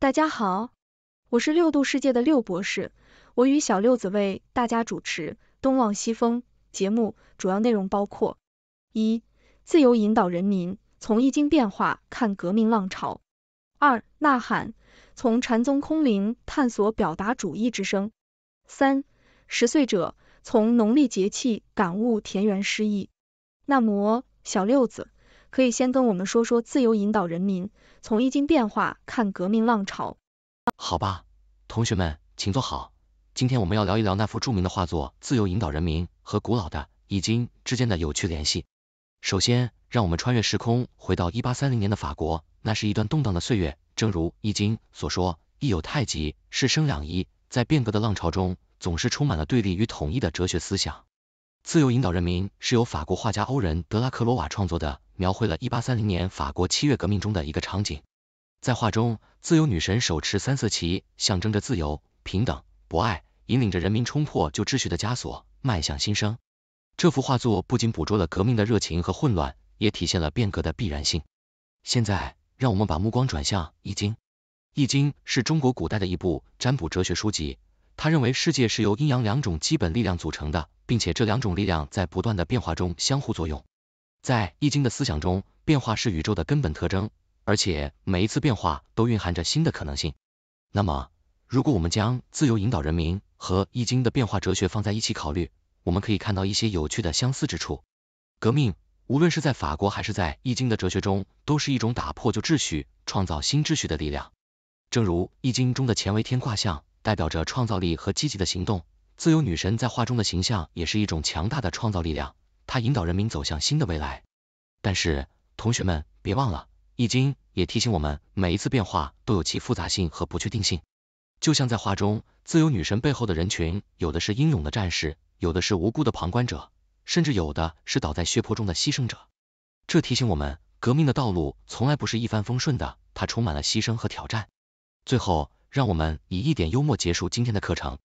大家好，我是六度世界的六博士，我与小六子为大家主持《东望西风》节目，主要内容包括：一、自由引导人民，从易经变化看革命浪潮；二、呐喊，从禅宗空灵探索表达主义之声；三十岁者，从农历节气感悟田园诗意。那摩，小六子。可以先跟我们说说《自由引导人民》从易经变化看革命浪潮。好吧，同学们请坐好。今天我们要聊一聊那幅著名的画作《自由引导人民》和古老的易经之间的有趣联系。首先，让我们穿越时空，回到一八三零年的法国，那是一段动荡的岁月。正如易经所说，易有太极，是生两仪，在变革的浪潮中，总是充满了对立与统一的哲学思想。《自由引导人民》是由法国画家欧仁德拉克罗瓦创作的。描绘了一八三零年法国七月革命中的一个场景，在画中，自由女神手持三色旗，象征着自由、平等、博爱，引领着人民冲破旧秩序的枷锁，迈向新生。这幅画作不仅捕捉了革命的热情和混乱，也体现了变革的必然性。现在，让我们把目光转向《易经》。《易经》是中国古代的一部占卜哲学书籍，它认为世界是由阴阳两种基本力量组成的，并且这两种力量在不断的变化中相互作用。在《易经》的思想中，变化是宇宙的根本特征，而且每一次变化都蕴含着新的可能性。那么，如果我们将“自由引导人民”和《易经》的变化哲学放在一起考虑，我们可以看到一些有趣的相似之处。革命无论是在法国还是在《易经》的哲学中，都是一种打破旧秩序、创造新秩序的力量。正如《易经》中的乾为天卦象代表着创造力和积极的行动，自由女神在画中的形象也是一种强大的创造力量。它引导人民走向新的未来。但是，同学们别忘了，《易经》也提醒我们，每一次变化都有其复杂性和不确定性。就像在画中自由女神背后的人群，有的是英勇的战士，有的是无辜的旁观者，甚至有的是倒在血泊中的牺牲者。这提醒我们，革命的道路从来不是一帆风顺的，它充满了牺牲和挑战。最后，让我们以一点幽默结束今天的课程。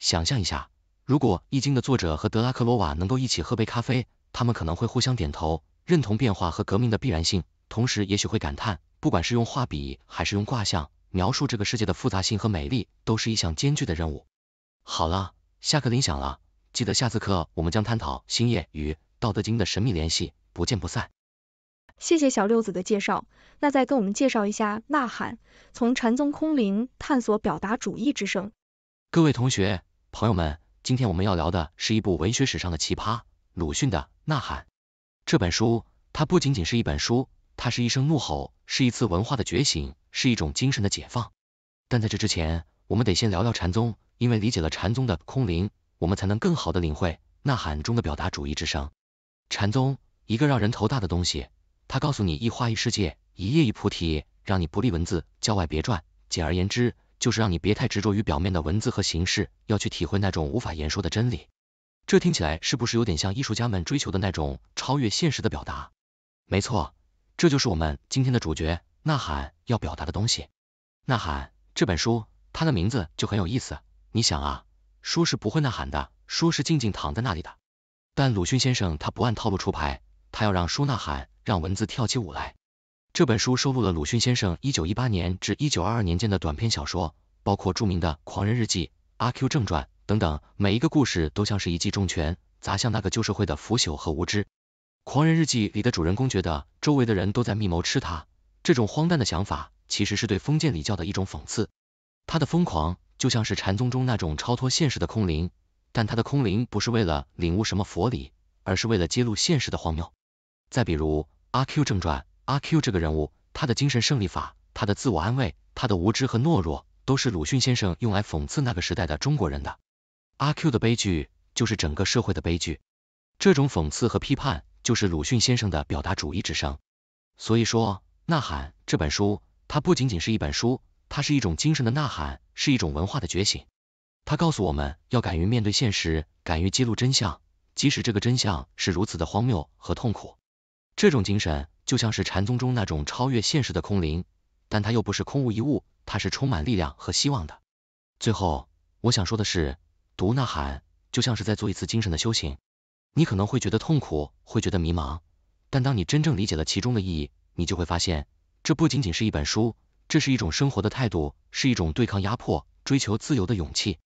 想象一下。如果易经的作者和德拉克罗瓦能够一起喝杯咖啡，他们可能会互相点头，认同变化和革命的必然性，同时也许会感叹，不管是用画笔还是用卦象描述这个世界的复杂性和美丽，都是一项艰巨的任务。好了，下课铃响了，记得下次课我们将探讨星夜与道德经的神秘联系，不见不散。谢谢小六子的介绍，那再跟我们介绍一下呐喊，从禅宗空灵探索表达主义之声。各位同学，朋友们。今天我们要聊的是一部文学史上的奇葩，鲁迅的《呐喊》这本书，它不仅仅是一本书，它是一声怒吼，是一次文化的觉醒，是一种精神的解放。但在这之前，我们得先聊聊禅宗，因为理解了禅宗的空灵，我们才能更好的领会《呐喊》中的表达主义之声。禅宗，一个让人头大的东西，它告诉你一花一世界，一叶一菩提，让你不立文字，郊外别传。简而言之。就是让你别太执着于表面的文字和形式，要去体会那种无法言说的真理。这听起来是不是有点像艺术家们追求的那种超越现实的表达？没错，这就是我们今天的主角《呐喊》要表达的东西。《呐喊》这本书，它的名字就很有意思。你想啊，书是不会呐喊的，书是静静躺在那里的。但鲁迅先生他不按套路出牌，他要让书呐喊，让文字跳起舞来。这本书收录了鲁迅先生一九一八年至一九二二年间的短篇小说，包括著名的《狂人日记》《阿 Q 正传》等等。每一个故事都像是一记重拳，砸向那个旧社会的腐朽和无知。《狂人日记》里的主人公觉得周围的人都在密谋吃他，这种荒诞的想法其实是对封建礼教的一种讽刺。他的疯狂就像是禅宗中那种超脱现实的空灵，但他的空灵不是为了领悟什么佛理，而是为了揭露现实的荒谬。再比如《阿 Q 正传》。阿 Q 这个人物，他的精神胜利法，他的自我安慰，他的无知和懦弱，都是鲁迅先生用来讽刺那个时代的中国人的。阿 Q 的悲剧就是整个社会的悲剧。这种讽刺和批判，就是鲁迅先生的表达主义之声。所以说，《呐喊》这本书，它不仅仅是一本书，它是一种精神的呐喊，是一种文化的觉醒。它告诉我们要敢于面对现实，敢于揭露真相，即使这个真相是如此的荒谬和痛苦。这种精神。就像是禅宗中那种超越现实的空灵，但它又不是空无一物，它是充满力量和希望的。最后，我想说的是，读《呐喊》就像是在做一次精神的修行。你可能会觉得痛苦，会觉得迷茫，但当你真正理解了其中的意义，你就会发现，这不仅仅是一本书，这是一种生活的态度，是一种对抗压迫、追求自由的勇气。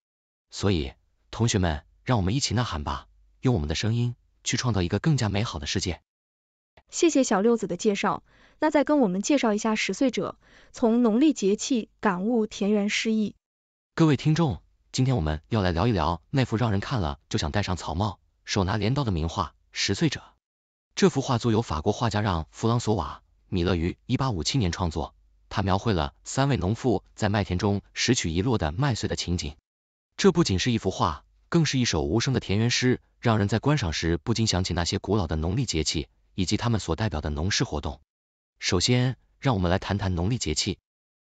所以，同学们，让我们一起呐喊吧，用我们的声音去创造一个更加美好的世界。谢谢小六子的介绍，那再跟我们介绍一下《拾穗者》，从农历节气感悟田园诗意。各位听众，今天我们要来聊一聊那幅让人看了就想戴上草帽、手拿镰刀的名画《拾穗者》。这幅画作由法国画家让·弗朗索瓦·米勒于一八五七年创作，他描绘了三位农妇在麦田中拾取遗落的麦穗的情景。这不仅是一幅画，更是一首无声的田园诗，让人在观赏时不禁想起那些古老的农历节气。以及他们所代表的农事活动。首先，让我们来谈谈农历节气。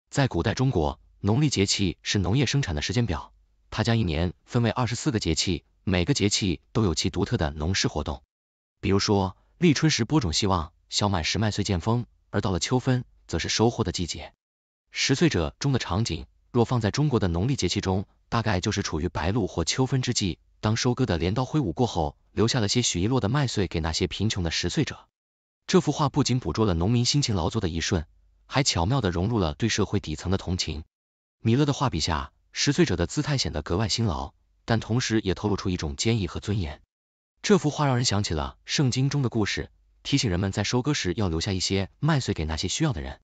在古代中国，农历节气是农业生产的时间表，它将一年分为二十四个节气，每个节气都有其独特的农事活动。比如说，立春时播种希望，小满时麦穗见丰，而到了秋分，则是收获的季节。十岁者中的场景，若放在中国的农历节气中，大概就是处于白露或秋分之际。当收割的镰刀挥舞过后，留下了些许遗落的麦穗给那些贫穷的拾穗者。这幅画不仅捕捉了农民辛勤劳作的一瞬，还巧妙地融入了对社会底层的同情。米勒的画笔下，拾穗者的姿态显得格外辛劳，但同时也透露出一种坚毅和尊严。这幅画让人想起了圣经中的故事，提醒人们在收割时要留下一些麦穗给那些需要的人。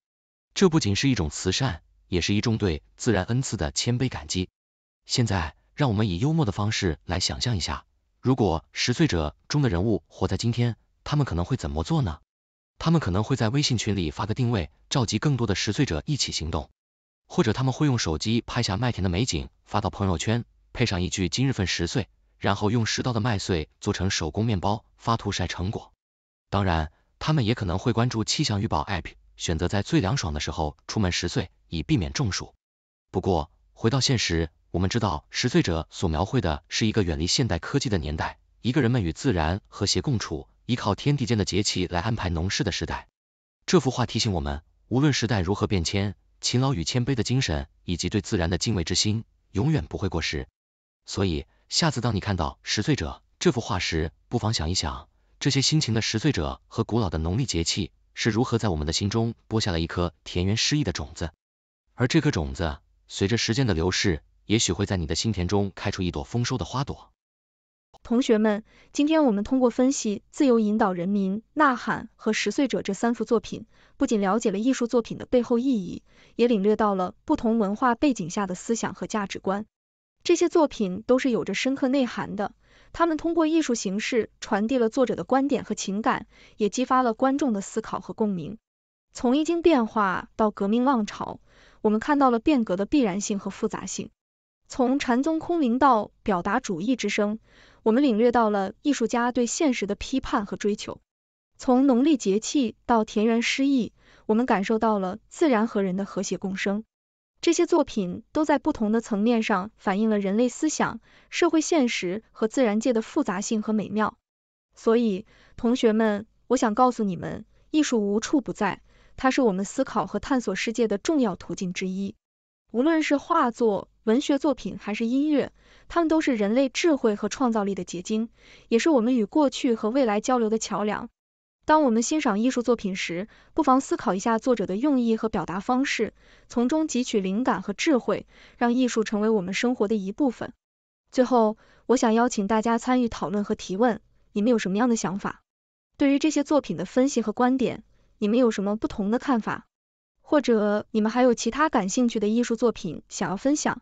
这不仅是一种慈善，也是一种对自然恩赐的谦卑感激。现在。让我们以幽默的方式来想象一下，如果拾穗者中的人物活在今天，他们可能会怎么做呢？他们可能会在微信群里发个定位，召集更多的拾穗者一起行动；或者他们会用手机拍下麦田的美景，发到朋友圈，配上一句“今日份拾穗”，然后用拾到的麦穗做成手工面包，发图晒成果。当然，他们也可能会关注气象预报 app，选择在最凉爽的时候出门拾穗，以避免中暑。不过，回到现实。我们知道《拾穗者》所描绘的是一个远离现代科技的年代，一个人们与自然和谐共处，依靠天地间的节气来安排农事的时代。这幅画提醒我们，无论时代如何变迁，勤劳与谦卑的精神，以及对自然的敬畏之心，永远不会过时。所以，下次当你看到《拾穗者》这幅画时，不妨想一想，这些辛勤的拾穗者和古老的农历节气是如何在我们的心中播下了一颗田园诗意的种子，而这颗种子随着时间的流逝。也许会在你的心田中开出一朵丰收的花朵。同学们，今天我们通过分析《自由引导人民》、《呐喊》和《十岁者》这三幅作品，不仅了解了艺术作品的背后意义，也领略到了不同文化背景下的思想和价值观。这些作品都是有着深刻内涵的，他们通过艺术形式传递了作者的观点和情感，也激发了观众的思考和共鸣。从一经变化到革命浪潮，我们看到了变革的必然性和复杂性。从禅宗空灵到表达主义之声，我们领略到了艺术家对现实的批判和追求；从农历节气到田园诗意，我们感受到了自然和人的和谐共生。这些作品都在不同的层面上反映了人类思想、社会现实和自然界的复杂性和美妙。所以，同学们，我想告诉你们，艺术无处不在，它是我们思考和探索世界的重要途径之一。无论是画作，文学作品还是音乐，它们都是人类智慧和创造力的结晶，也是我们与过去和未来交流的桥梁。当我们欣赏艺术作品时，不妨思考一下作者的用意和表达方式，从中汲取灵感和智慧，让艺术成为我们生活的一部分。最后，我想邀请大家参与讨论和提问，你们有什么样的想法？对于这些作品的分析和观点，你们有什么不同的看法？或者你们还有其他感兴趣的艺术作品想要分享？